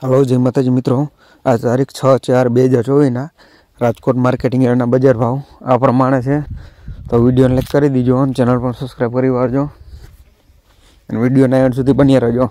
hello જય માતાજી મિત્રો આ તારીખ છ ચાર બે હજાર ચોવીસના રાજકોટ માર્કેટિંગ યાર્ડના બજાર ભાવ આ પ્રમાણે છે તો વિડીયોને લાઈક કરી દીજો અને ચેનલ પણ સબસ્ક્રાઈબ કરી વાળજો અને વિડીયોના એન્ડ સુધી બન્યા રહેજો